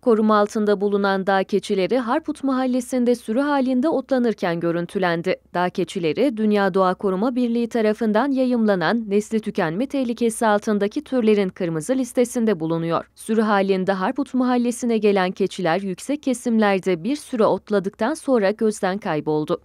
Koruma altında bulunan dağ keçileri Harput Mahallesi'nde sürü halinde otlanırken görüntülendi. Dağ keçileri Dünya Doğa Koruma Birliği tarafından yayımlanan nesli tükenme tehlikesi altındaki türlerin kırmızı listesinde bulunuyor. Sürü halinde Harput Mahallesi'ne gelen keçiler yüksek kesimlerde bir süre otladıktan sonra gözden kayboldu.